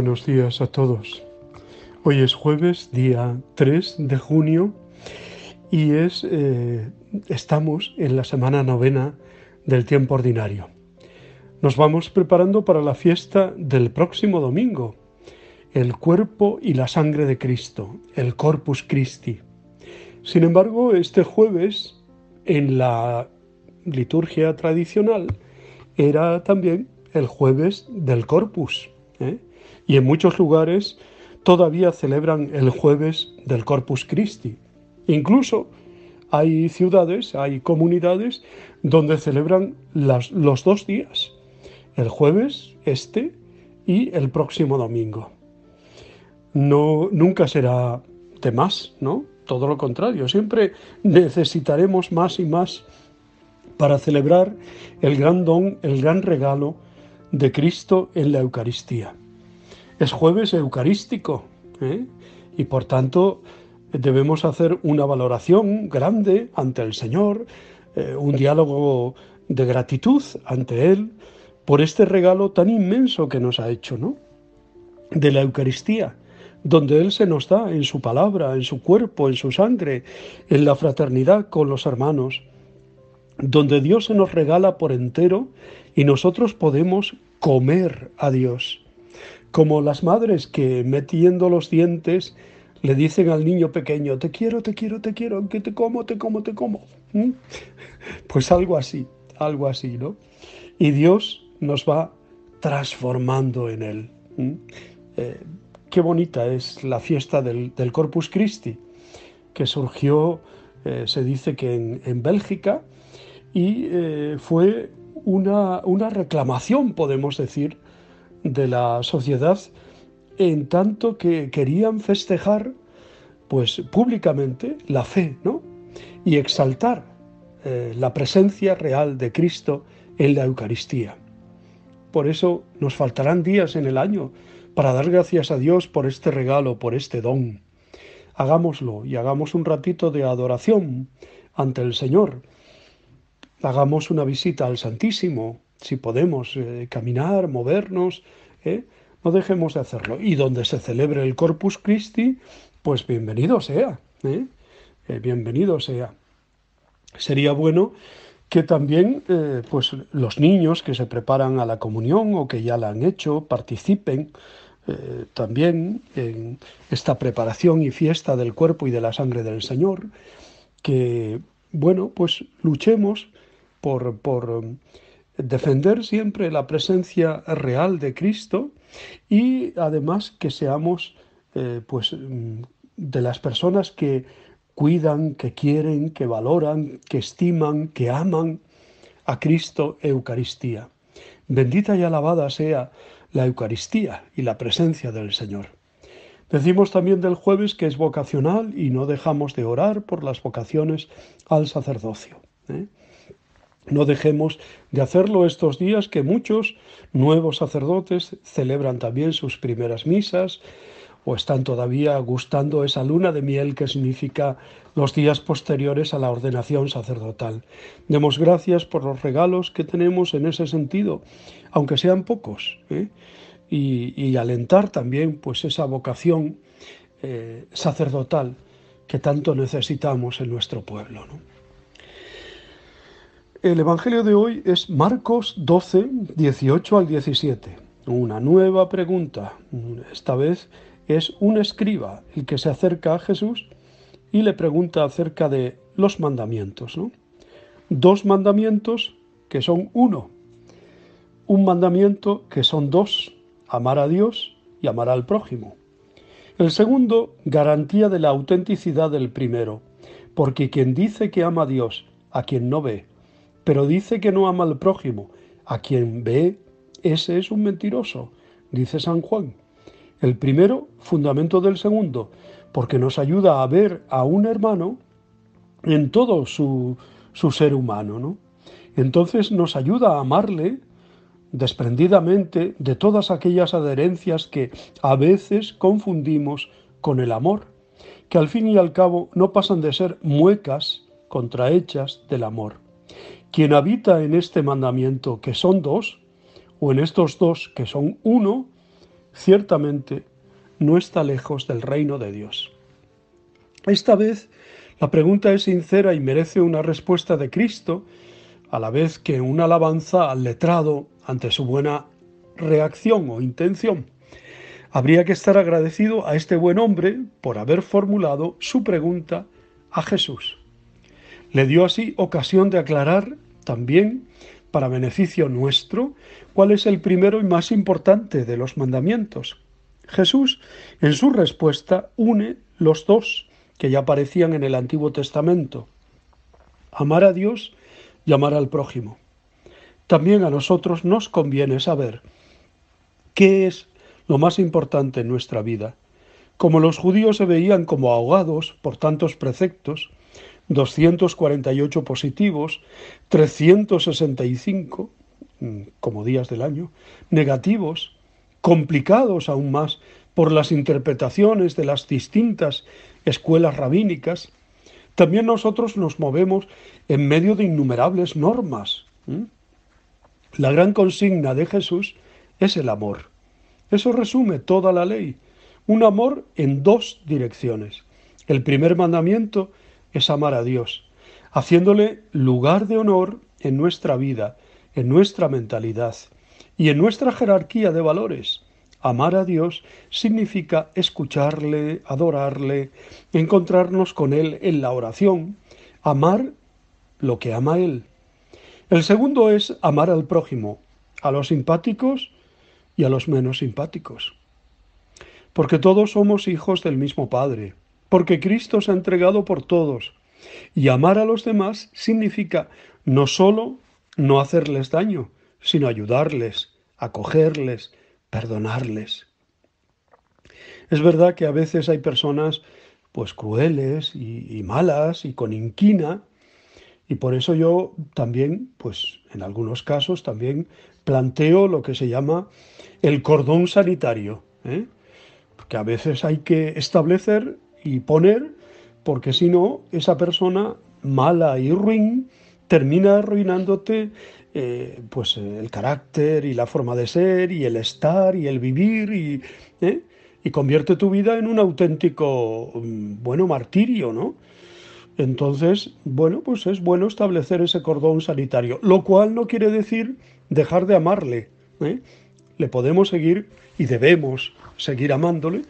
buenos días a todos. Hoy es jueves, día 3 de junio, y es, eh, estamos en la semana novena del tiempo ordinario. Nos vamos preparando para la fiesta del próximo domingo, el cuerpo y la sangre de Cristo, el Corpus Christi. Sin embargo, este jueves, en la liturgia tradicional, era también el jueves del Corpus. ¿eh? y en muchos lugares todavía celebran el jueves del Corpus Christi. Incluso hay ciudades, hay comunidades donde celebran los dos días, el jueves este y el próximo domingo. No, nunca será de más, ¿no? Todo lo contrario, siempre necesitaremos más y más para celebrar el gran don, el gran regalo de Cristo en la Eucaristía es jueves eucarístico ¿eh? y por tanto debemos hacer una valoración grande ante el Señor, eh, un diálogo de gratitud ante Él por este regalo tan inmenso que nos ha hecho, ¿no? De la Eucaristía, donde Él se nos da en su palabra, en su cuerpo, en su sangre, en la fraternidad con los hermanos, donde Dios se nos regala por entero y nosotros podemos comer a Dios como las madres que metiendo los dientes le dicen al niño pequeño, te quiero, te quiero, te quiero, que te como, te como, te como. Pues algo así, algo así, ¿no? Y Dios nos va transformando en Él. Eh, qué bonita es la fiesta del, Corpus Christi, que surgió, eh, se dice que en, Bélgica, y eh, fue una, una reclamación, podemos decir, de la sociedad en tanto que querían festejar pues públicamente la fe, ¿no? Y exaltar eh, la presencia real de Cristo en la Eucaristía. Por eso nos faltarán días en el año para dar gracias a Dios por este regalo, por este don. Hagámoslo y hagamos un ratito de adoración ante el Señor. Hagamos una visita al Santísimo, si podemos eh, caminar, movernos, ¿eh? no dejemos de hacerlo. Y donde se celebre el Corpus Christi, pues bienvenido sea, ¿eh? bienvenido sea. Sería bueno que también pues los niños que se preparan a la comunión o que ya la han hecho participen también en esta preparación y fiesta del cuerpo y de la sangre del Señor, que bueno, pues luchemos por defender siempre la presencia real de Cristo y además que seamos eh, pues, mm, de las personas que cuidan, que quieren, que valoran, que estiman, que aman a Cristo Eucaristía. Bendita y alabada sea la Eucaristía y la presencia del Señor. Decimos también del jueves que es vocacional y no dejamos de orar por las vocaciones al sacerdocio. ¿eh? No dejemos de hacerlo estos días que muchos nuevos sacerdotes celebran también sus primeras misas o están todavía gustando esa luna de miel que significa los días posteriores a la ordenación sacerdotal. Demos gracias por los regalos que tenemos en ese sentido, aunque sean pocos, ¿eh? y, alentar también pues esa vocación eh, sacerdotal que tanto necesitamos en nuestro pueblo. ¿no? El Evangelio de hoy es Marcos 12, 18 al 17. Una nueva pregunta. Esta vez es un escriba el que se acerca a Jesús y le pregunta acerca de los mandamientos. Dos mandamientos que son uno. Un mandamiento que son dos. Amar a Dios y amar al prójimo. El segundo, garantía de la autenticidad del primero. Porque quien dice que ama a Dios, a quien no ve, pero dice que no ama al prójimo. A quien ve, ese es un mentiroso, dice San Juan. El primero, fundamento del segundo, porque nos ayuda a ver a un hermano en todo su, ser humano, Entonces nos ayuda a amarle desprendidamente de todas aquellas adherencias que a veces confundimos con el amor, que al fin y al cabo no pasan de ser muecas contrahechas del amor. Quien habita en este mandamiento, que son dos, o en estos dos, que son uno, ciertamente no está lejos del reino de Dios. Esta vez la pregunta es sincera y merece una respuesta de Cristo, a la vez que una alabanza al letrado ante su buena reacción o intención. Habría que estar agradecido a este buen hombre por haber formulado su pregunta a Jesús. Le dio así ocasión de aclarar también, para beneficio nuestro, cuál es el primero y más importante de los mandamientos. Jesús, en su respuesta, une los dos que ya aparecían en el Antiguo Testamento. Amar a Dios y amar al prójimo. También a nosotros nos conviene saber qué es lo más importante en nuestra vida. Como los judíos se veían como ahogados por tantos preceptos, 248 positivos, 365, mm, como días del año, negativos, complicados aún más por las interpretaciones de las distintas escuelas rabínicas, también nosotros nos movemos en medio de innumerables normas. La gran consigna de Jesús es el amor. Eso resume toda la ley. Un amor en dos direcciones. El primer mandamiento es amar a Dios, haciéndole lugar de honor en nuestra vida, en nuestra mentalidad y en nuestra jerarquía de valores. Amar a Dios significa escucharle, adorarle, encontrarnos con Él en la oración, amar lo que ama Él. El segundo es amar al prójimo, a los simpáticos y a los menos simpáticos. Porque todos somos hijos del mismo Padre porque Cristo se ha entregado por todos. Y amar a los demás significa no solo no hacerles daño, sino ayudarles, acogerles, perdonarles. Es verdad que a veces hay personas pues crueles y, malas y con inquina y por eso yo también pues en algunos casos también planteo lo que se llama el cordón sanitario ¿eh? que a veces hay que establecer y poner, porque si no, esa persona mala y ruin termina arruinándote eh, pues eh, el carácter y la forma de ser y el estar y el vivir y, ¿eh? convierte tu vida en un auténtico, mm, bueno, martirio, ¿no? Entonces, bueno, pues es bueno establecer ese cordón sanitario, lo cual no quiere decir dejar de amarle. Le podemos seguir y debemos seguir amándole,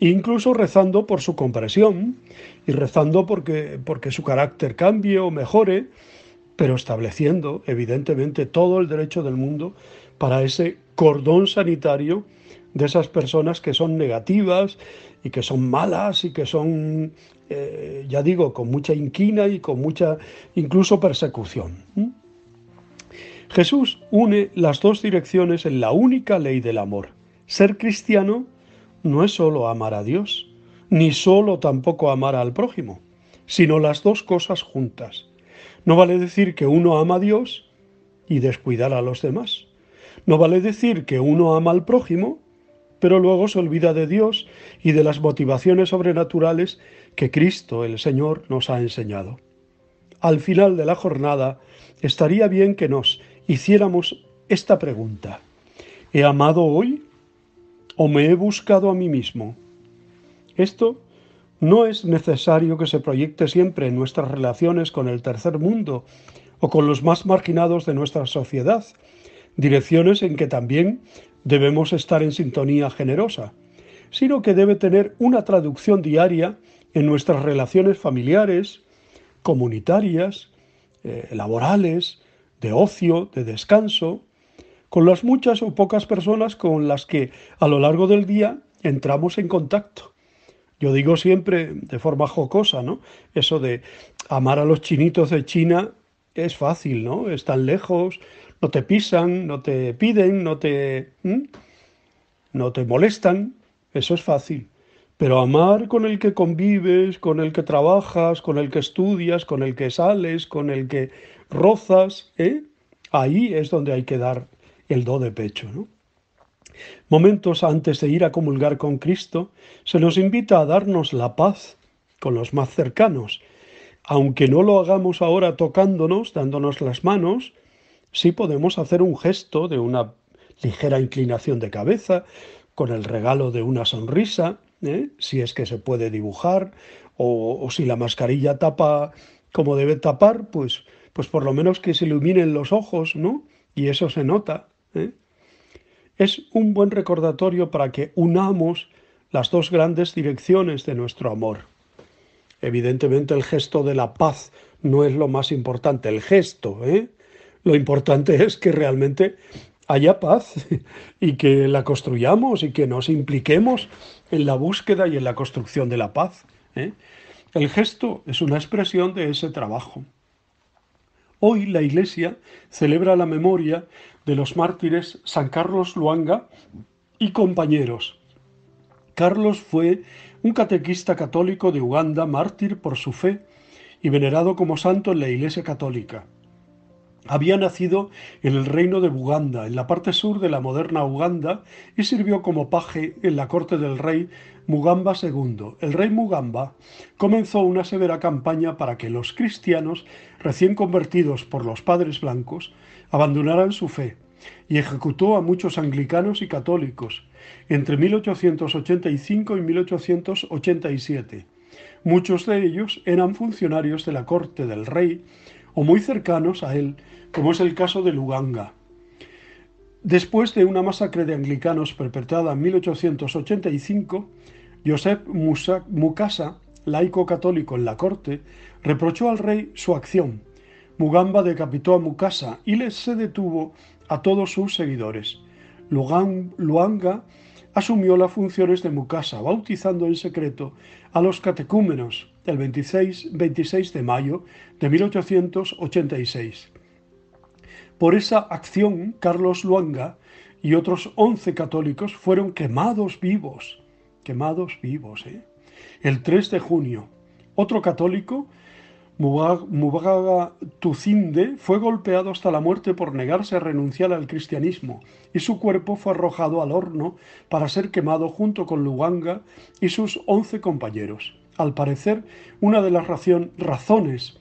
incluso rezando por su compresión y rezando porque, porque su carácter cambie o mejore, pero estableciendo evidentemente todo el derecho del mundo para ese cordón sanitario de esas personas que son negativas y que son malas y que son, eh, ya digo, con mucha inquina y con mucha incluso persecución. Jesús une las dos direcciones en la única ley del amor, ser cristiano no es solo amar a Dios, ni solo tampoco amar al prójimo, sino las dos cosas juntas. No vale decir que uno ama a Dios y descuidar a los demás. No vale decir que uno ama al prójimo, pero luego se olvida de Dios y de las motivaciones sobrenaturales que Cristo el Señor nos ha enseñado. Al final de la jornada, estaría bien que nos hiciéramos esta pregunta. ¿He amado hoy o me he buscado a mí mismo. Esto no es necesario que se proyecte siempre en nuestras relaciones con el tercer mundo o con los más marginados de nuestra sociedad, direcciones en que también debemos estar en sintonía generosa, sino que debe tener una traducción diaria en nuestras relaciones familiares, comunitarias, eh, laborales, de ocio, de descanso, con las muchas o pocas personas con las que a lo largo del día entramos en contacto. Yo digo siempre de forma jocosa, ¿no? Eso de amar a los chinitos de China es fácil, ¿no? Están lejos, no te pisan, no te piden, no te, no te molestan, eso es fácil. Pero amar con el que convives, con el que trabajas, con el que estudias, con el que sales, con el que rozas, ¿eh? ahí es donde hay que dar el do de pecho. Momentos antes de ir a comulgar con Cristo, se nos invita a darnos la paz con los más cercanos. Aunque no lo hagamos ahora tocándonos, dándonos las manos, sí podemos hacer un gesto de una ligera inclinación de cabeza, con el regalo de una sonrisa, ¿eh? si es que se puede dibujar, o, si la mascarilla tapa como debe tapar, pues, pues por lo menos que se iluminen los ojos, ¿no? Y eso se nota. ¿eh? es un buen recordatorio para que unamos las dos grandes direcciones de nuestro amor. Evidentemente el gesto de la paz no es lo más importante, el gesto. ¿eh? Lo importante es que realmente haya paz y que la construyamos y que nos impliquemos en la búsqueda y en la construcción de la paz. ¿eh? El gesto es una expresión de ese trabajo. Hoy la Iglesia celebra la memoria de los mártires San Carlos Luanga y compañeros. Carlos fue un catequista católico de Uganda, mártir por su fe y venerado como santo en la Iglesia Católica. Había nacido en el reino de Buganda, en la parte sur de la moderna Uganda, y sirvió como paje en la corte del rey Mugamba II. El rey Mugamba comenzó una severa campaña para que los cristianos, recién convertidos por los padres blancos, abandonaran su fe y ejecutó a muchos anglicanos y católicos entre 1885 y 1887. Muchos de ellos eran funcionarios de la corte del rey o muy cercanos a él, como es el caso de Luganga. Después de una masacre de anglicanos perpetrada en 1885, Josep Mukasa, laico católico en la corte, reprochó al rey su acción. Mugamba decapitó a Mukasa y les se detuvo a todos sus seguidores. Luanga asumió las funciones de Mukasa, bautizando en secreto a los catecúmenos del 26, 26 de mayo de 1886. Por esa acción, Carlos Luanga y otros 11 católicos fueron quemados vivos, quemados vivos. ¿eh? El 3 de junio, otro católico, Mugaga Tucinde, fue golpeado hasta la muerte por negarse a renunciar al cristianismo y su cuerpo fue arrojado al horno para ser quemado junto con Luanga y sus 11 compañeros. Al parecer, una de las razones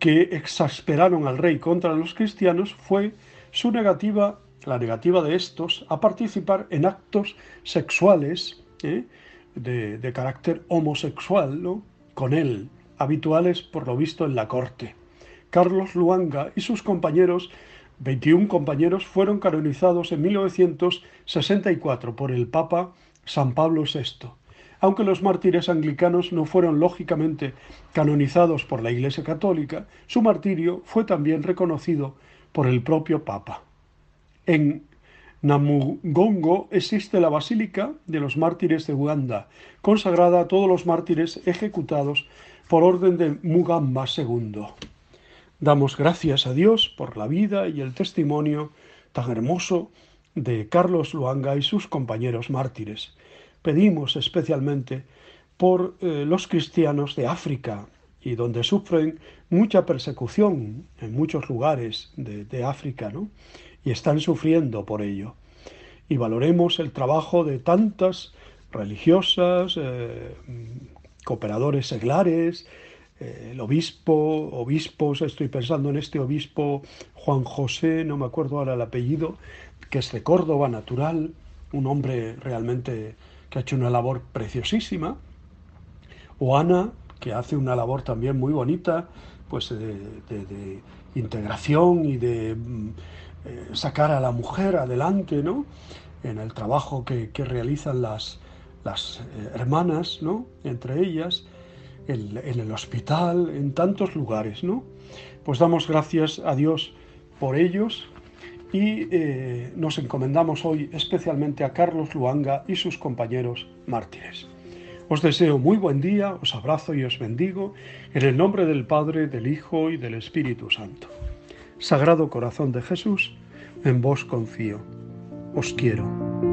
que exasperaron al rey contra los cristianos fue su negativa, la negativa de estos, a participar en actos sexuales ¿eh? de, carácter homosexual ¿no? con él, habituales por lo visto en la corte. Carlos Luanga y sus compañeros 21 compañeros fueron canonizados en 1964 por el Papa San Pablo VI aunque los mártires anglicanos no fueron lógicamente canonizados por la Iglesia Católica, su martirio fue también reconocido por el propio Papa. En Namugongo existe la Basílica de los Mártires de Uganda, consagrada a todos los mártires ejecutados por orden de Mugamba II. Damos gracias a Dios por la vida y el testimonio tan hermoso de Carlos Luanga y sus compañeros mártires pedimos especialmente por eh, los cristianos de África y donde sufren mucha persecución en muchos lugares de, África, Y están sufriendo por ello. Y valoremos el trabajo de tantas religiosas, eh, cooperadores seglares, eh, el obispo, obispos, estoy pensando en este obispo Juan José, no me acuerdo ahora el apellido, que es de Córdoba, natural, un hombre realmente que ha hecho una labor preciosísima, o Ana, que hace una labor también muy bonita, pues de, integración y de mm, eh, sacar a la mujer adelante, En el trabajo que, realizan las, las eh, hermanas, Entre ellas, en, el hospital, en tantos lugares, ¿no? Pues damos gracias a Dios por ellos, y eh, nos encomendamos hoy especialmente a Carlos Luanga y sus compañeros mártires. Os deseo muy buen día, os abrazo y os bendigo en el nombre del Padre, del Hijo y del Espíritu Santo. Sagrado Corazón de Jesús, en vos confío. Os quiero.